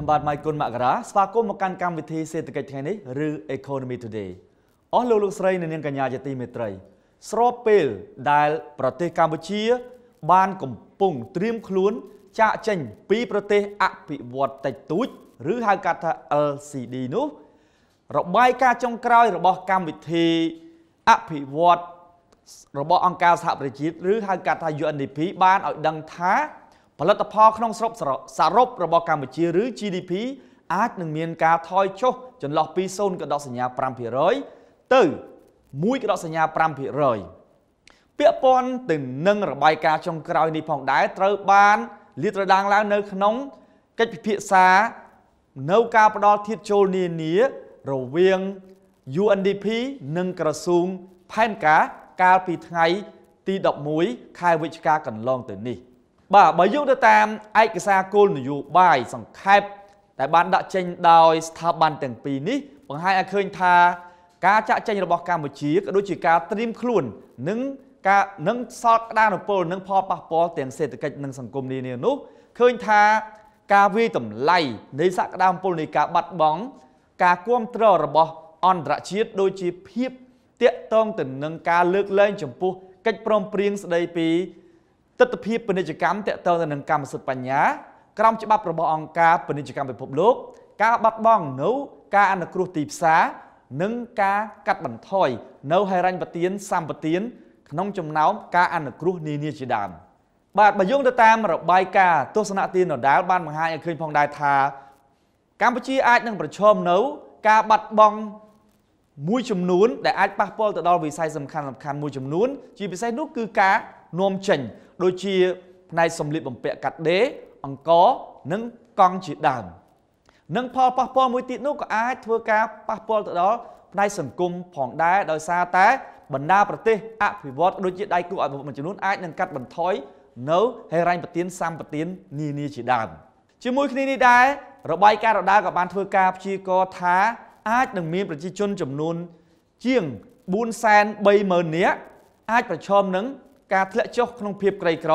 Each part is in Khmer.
ខ្ញុំបាទម៉ៃគុណមករាស្វាគមន៍មកកាន់កម្មវិធីសេដ្ឋកិច្ចថ្ងៃនេះឬ Economy Today អស់លោកលោកស្រីនិងនាងកញ្ញាជាទីមេត្រី ស្របពេលដែល ប្រទេសកម្ពុជា បាន កំពុងត្រៀមខ្លួន ចាក់ចេញពីប្រទេសអភិវឌ្ឍតិចតួចឬហៅកាត់ថា LCD នោះរបាយការណ៍ចុងក្រោយរបស់កម្មវិធីអភិវឌ្ឍរបស់អង្គការសហប្រជាជាតិឬហៅកាត់ថា UNDP បានឲ្យដឹងថាផលិតផលក្នុងស្រុកសរុបរបស់កម្ពុជាឬ GDP អាចនឹងមានការ ថយចុះ ចន្លោះពី0កដសញ្ញា5%ទៅ1កដសញ្ញា5%ពាក់ព័ន្ធទៅនឹងរបាយការណ៍ចុងក្រោយនេះផងដែរត្រូវបានលាតត្រដាងឡើងនៅ ក្នុងកិច្ចពិភាក្សា នៅការផ្ដល់ធៀបចូលនានារវាង UNDP និងក្រសួងផែនការកាលពីថ្ងៃ ទី11ខែវិច្ឆិកាកន្លងទៅនេះ។បាទបើយោងទៅតាមឯកសារគោលនយោបាយសង្ខេបដែលបានដាក់ចេញដោយស្ថាប័នទាំងពីរនេះ បង្ហាញឲ្យឃើញ ថា ការចាក់ចេញរបស់កម្ពុជាក៏ដូចជាការត្រៀមខ្លួន និងការនឹងសតក្តានុពលនិងផលប៉ះពាល់ទាំងសេដ្ឋកិច្ចនិងសង្គមនានានោះឃើញថាការវាយតម្លៃនៃសក្តានុពលនៃការបាត់បង់ការគ្រប់គ្រងរបស់អន្តរជាតិដូចជាភាពតាក់ទងទៅនឹងការលើកលែងចំពោះកិច្ចព្រមព្រៀងស្តីពីទស្សនវិជ្ជាពាណិជ្ជកម្មតេតទៅនឹងកម្មសិទ្ធិបញ្ញាក្រមច្បាប់របស់អង្គការពាណិជ្ជកម្មពិភពលោក ការបាត់បង់នៅ ការអនុគ្រោះទីផ្សារនិងការកាត់បន្ថយនៅហិរញ្ញប្បទានសម្បទានក្នុងចំណោមការអនុគ្រោះនានាជាដើមបាទបើយោងទៅតាមរបាយការណ៍ទស្សនៈទានដដាលបានបង្ហាញឲ្យឃើញផងដែរថាកម្ពុជាអាចនឹងប្រឈមនៅ ការបាត់បង់មួយចំនួនដែលអាចប៉ះពាល់ទៅដល់វិស័យសំខាន់សំខាន់មួយចំនួន ជាពិសេសនោះគឺការនាំចេញដូចជាផ្នែកសម្លៀកបំពាក់កាត់ដេរអង្គនិងកង់ជាដើមនិងផលប៉ះពាល់មួយទៀតនោះក៏អាចធ្វើការប៉ះពាល់ទៅដល់ផ្នែកសង្គមផងដែរដោយសារតែ បណ្ដាប្រទេសអភិវឌ្ឍដូចជាដៃគូអភិវឌ្ឍមួយចំនួនអាចនឹងកាត់បន្ថយនៅហេរ៉ាញ់ប្រទានសម្បទាននានាជាដើមជាមួយគ្នានេះដែររបាយការណ៍រដាក៏បានធ្វើការព្យាករណ៍ថាអាច នឹងមានប្រជាជនចំនួន ជាង430,000នាក់អាចប្រឈមនឹងការធ្លាក់ចុះក្នុងភាពក្រីក្រ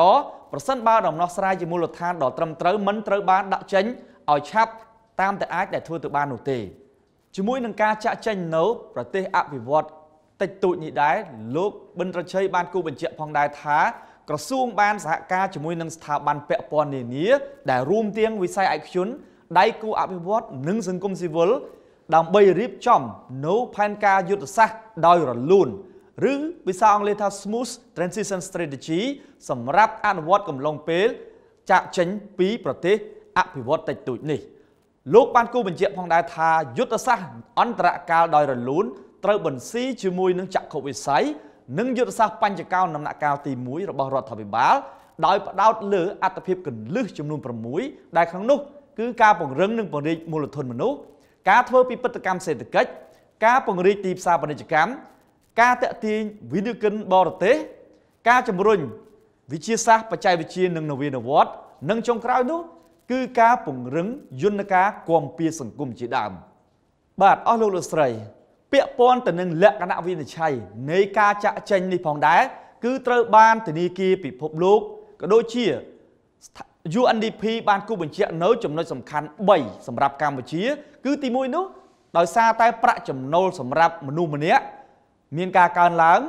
ប្រសិនបើដំណោះស្រាយជាមូលដ្ឋានដ៏ត្រឹមត្រូវមិនត្រូវបានដាក់ចេញឲ្យឆាប់តាមតែអាចដែលធ្វើទៅបាននោះទេជាមួយនឹងការចាក់ចេញនៅប្រទេសអភិវឌ្ឍតិចតួចនេះដែរលោកប៊ិនរជ័យបានគូបញ្ជាក់ផងដែរថាក្រសួងបានសហការជាមួយនឹងស្ថាប័នពាក់ព័ន្ធនានាដែលរួមទាំងវិស័យឯកជនដៃគូអភិវឌ្ឍនិងសង្គមស៊ីវិលដើម្បីរៀបចំនៅផែនការយុទ្ធសាស្ត្រដោយរលូនឬភាសាអង់គ្លេសថា smooth transition strategy សម្រាប់អនុវត្តកំឡុងពេល ចាក់ចេញពីប្រទេស អភិវឌ្ឍតិចតួចនេះលោកបានគូបញ្ជាក់ផងដែរថាយុទ្ធសាស្ត្រអន្តរកាលដោយរលូនត្រូវបន្ស៊ីជាមួយនឹងចក្ខុវិស័យនិងយុទ្ធសាស្ត្របញ្ចកោណដំណាក់កាលទី1របស់រដ្ឋាភិបាលដោយផ្ដោតលើអត្តភាពកលឹះចំនួន6ដែលក្នុងនោះគឺការពង្រឹងនិងពង្រីកមូលធនមនុស្សការធ្វើពិពិធកម្មសេដ្ឋកិច្ចការពង្រីកទីផ្សារពាណិជ្ជកម្មការតាក់ទាញវិនិកិនបរទេសការជំរុញ វិជាសាស្ត្របច្ចេកវិទ្យានិងនវានុវត្តន៍និងចុងក្រោយនោះ គឺការពង្រឹងយន្តការគាំពារសង្គមជាដើម បាទអស់លោកលោកស្រី ពាក់ព័ន្ធទៅនឹងលក្ខណៈវិនិច្ឆ័យនៃការចាក់ចែងនេះផងដែរគឺត្រូវបានធនាគារពិភពលោកក៏ដូចជា UNDP បានគូបញ្ជាក់នៅ ចំណុចសំខាន់3សម្រាប់កម្ពុជា គឺទី1នោះដោយសារតែប្រាក់ចំណូលសម្រាប់មនុស្សម្នាក់មានការកើនឡើង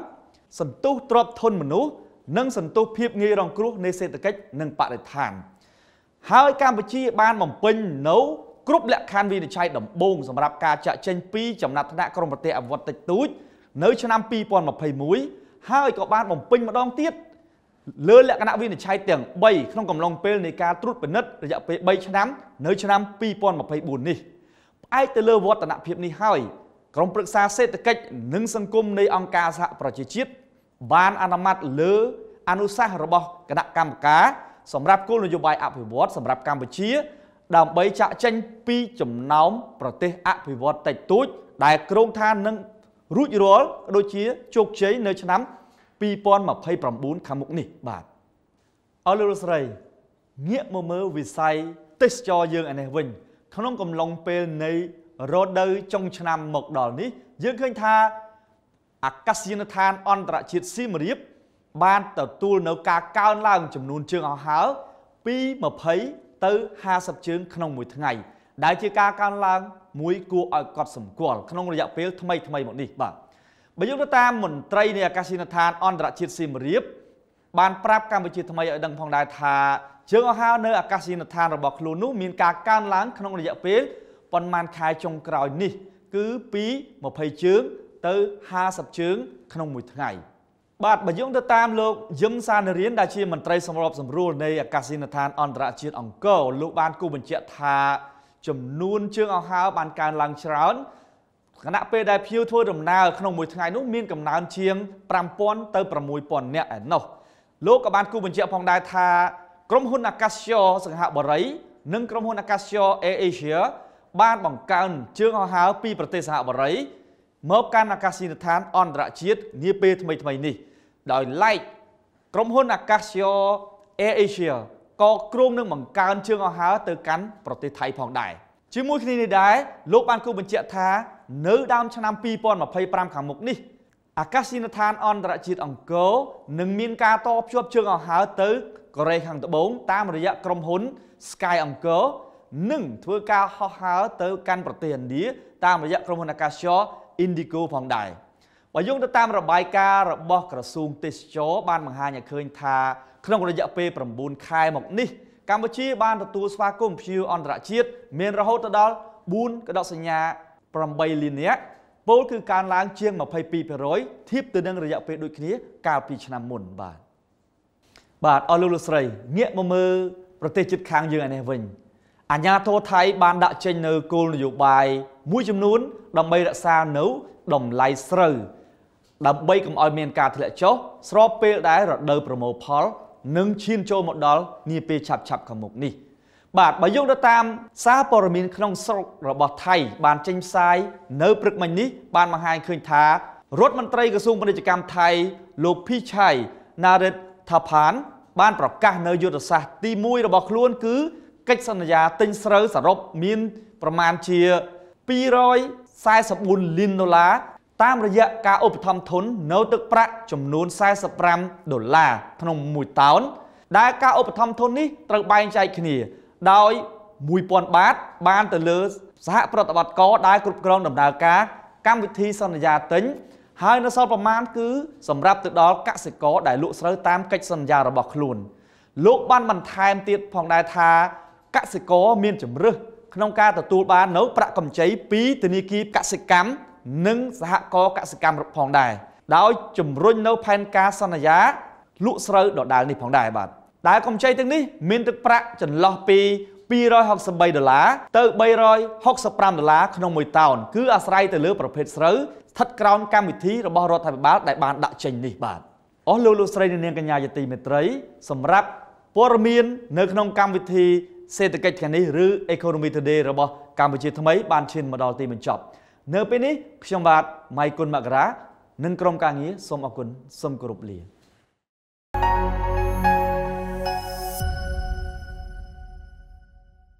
សន្ទុះទ្រព្យធនមនុស្សនិងសន្ទុះភាពងាយរងគ្រោះនៃសេដ្ឋកិច្ចនិងបរិស្ថានហើយកម្ពុជា បានបំពេញនៅគ្រប់លក្ខខណ្ឌវិនិច្ឆ័យដំបូងសម្រាប់ការចាក់ចេញពីចំណាត់ថ្នាក់ក្រមប្រទេសអវត្តតិចតួចនៅឆ្នាំ2021ហើយក៏បានបំពេញម្ដងទៀតលើលក្ខណៈវិនិច្ឆ័យទាំង3ក្នុងកំឡុងពេលនៃការត្រួតពិនិត្យរយៈពេល3ឆ្នាំនៅឆ្នាំ2024នេះផ្អែកទៅលើវឌ្ឍនភាពនេះហើយក្រុមប្រឹក្សាសេដ្ឋកិច្ចនិងសង្គមនៃអង្គការសហប្រជាជាតិបានអនុម័តលើអនុសាសន៍របស់គណៈកម្មការសម្រាប់គោលនយោបាយអភិវឌ្ឍសម្រាប់កម្ពុជា ដើម្បីចាក់ចេញពីចំណោមប្រទេសអភិវឌ្ឍតិចតួចដែលក្រុងថានឹងរួចរាល់ដូចជាជោគជ័យនៅឆ្នាំ2029ខាងមុខនេះបាទអរលោកស្រីងាកមកមើលវិស័យទេសចរយើងឯនេះវិញ ក្នុងកំឡុងពេលនៃរដូវចុងឆ្នាំមកដល់នេះ យើងឃើញថាអាកាសយានដ្ឋានអន្តរជាតិសៀមរាបបានទទួលនៅការកើនឡើង ចំនួនជើងអង្ហើរពី20ទៅ50ជើងក្នុងមួយថ្ងៃដែលជាការកើនឡើងមួយគួរឲ្យកត់សម្គាល់ក្នុង រយៈពេលថ្មីថ្មីមកនេះបាទបើយើងទៅតាមមន្ត្រីនៃអាកាសយានដ្ឋាន អន្តរជាតិសៀមរាបបានប្រាប់កម្ពុជាថ្មីឲ្យដឹងផងដែរថាជើងអង្ហើរនៅអាកាសយានដ្ឋានរបស់ខ្លួននោះមានការកើនឡើងក្នុងរយៈពេលប៉ុន្មានខែចុងក្រោយនេះ គឺពី20ជើង ទៅ50ជើង ក្នុងមួយថ្ងៃ បាទបើយើងទៅតាមលោកយឹមសានរៀនដែលជាមន្ត្រីសម្របសម្រួលនៃអាកាសយានដ្ឋាន អន្តរជាតិអង្គរលោកបានគូបញ្ជាក់ថាចំនួន ជើងអង្ហើរបានកើនឡើងច្រើនគណៈពេលដែលភៀវធ្វើដំណើរក្នុងមួយថ្ងៃនោះមានកំណើនជាង5000ទៅ6000នាក់ឯណោះលោកក៏បានគូបញ្ជាក់ផងដែរថាក្រុមហ៊ុនអាកាសយោសង្ហបុរីនិងក្រុមហ៊ុនអាកាសយោ Air Asia បានបង្កើនជើងអង្ហើរពីប្រទេសសហបរីមកកាន់អាកាសយានដ្ឋាន អន្តរជាតិនាពេលថ្មីថ្មីនេះដោយឡែកក្រុមហ៊ុនអាកាសយោ Air Asia ក៏ក្រុមនឹងបង្កើនជើងអង្ហើរទៅកាន់ប្រទេសថៃផងដែរជាមួយគ្នានេះដែរលោកបានគូបញ្ជាក់ថា នៅដើមឆ្នាំ2025ខាងមុខនេះ អាកាសយានដ្ឋាន អន្តរជាតិអង្គរនឹងមានការតភ្ជាប់ជើងអង្ហើរទៅកូរ៉េខាងត្បូងតាមរយៈក្រុមហ៊ុន Sky Angkor នឹងធ្វើការហោះហើរទៅកាន់ប្រទេសឥណ្ឌាតាមរយៈក្រុមហ៊ុនអាកាសចរ Indigo ផងដែរបើយោងទៅតាមរបាយការណ៍របស់ក្រសួងទេសចរបានបង្ហាញឲ្យឃើញថាក្នុងរយៈពេល9ខែមកនេះ កម្ពុជា បានទទួលស្វាគមន៍ភ្ញៀវអន្តរជាតិមានរហូតដល់4កដកសញ្ញា8លាននាក់ពលគឺកើនឡើងជាង22%ធៀបទៅនឹងរយៈពេលដូចគ្នាកាលពីឆ្នាំមុនបាទបាទអស់លោកលោកស្រីងាកមកមើលប្រទេសជិតខាងយើងឯនេះវិញអាញាធរថៃបានដាក់ចេញនៅគោលនយោបាយមួយចំនួនដើម្បីរក្សានៅតម្លៃស្រូវដើម្បីកុំឲ្យមានការធ្លាក់ចុះស្របពេលដែលរដូវប្រមូលផលនឹងឈានចូលមកដល់នាពេលឆាប់ៗខាងមុខនេះបាទបើយោងទៅតាមសារព័ត៌មានក្នុងស្រុករបស់ថៃបានចេញផ្សាយនៅព្រឹកមិញនេះបានបង្ហាញឃើញថារដ្ឋមន្ត្រីក្រសួងពាណិជ្ជកម្មថៃ លោកភីឆៃណារិតថាផាន បានប្រកាសនៅយុទ្ធសាស្ត្រទី1របស់ខ្លួនគឺកិច្ចសន្យាទិញស្រូវសរុបមានប្រមាណជា244លានដុល្លារតាមរយៈការឧបត្ថម្ភទុននៅទឹកប្រាក់ចំនួន45ដុល្លារក្នុងមួយតោន ដែលការឧបត្ថម្ភទុននេះត្រូវបែងចែកគ្នា ដោយ1000បាតបានទៅលើ សហប្រតិបត្តិករដែលគ្រប់គ្រងដំណើរការ កម្មវិធីសន្យាទិញហើយនៅសល់ប្រមាណគឺ សម្រាប់ទៅដល់កសិករដែលលក់ស្រូវតាមកិច្ចសន្យារបស់ខ្លួនលោកបានបន្ថែមទៀតផងដែរថាកសិករមានជំរើសក្នុងការទទួលបាន នៅ ប្រាក់កម្ចីពីធនាគារកសិកម្មនិងសហគរណ៍កសិកម្មផងដែរដោយជំរុញនៅផែនការសន្យា លក់ស្រូវដដាលនេះផងដែរបាទដែលកម្ចីទាំងនេះ មានទឹកប្រាក់ចន្លោះពី263ដុល្លារទៅ365ដុល្លារក្នុងមួយតោនគឺអាស្រ័យទៅលើប្រភេទស្រូវស្ថិតក្រោមកម្មវិធីរបស់រដ្ឋាភិបាលដែលបានដាក់ចេញនេះបាទអស់លោកលោកស្រីនាងកញ្ញាយទីមេត្រី សម្រាប់ព័ត៌មាននៅ ក្នុងកម្មវិធីសេដ្ឋកិច្ចថ្ងៃនេះឬ Economy Today របស់កម្ពុជាថ្មី បានឈានមកដល់ទីបញ្ចប់នៅពេលនេះខ្ញុំបាទម៉ៃគុណមករានិងក្រុមការងារសូមអរគុណសូមគោរពលា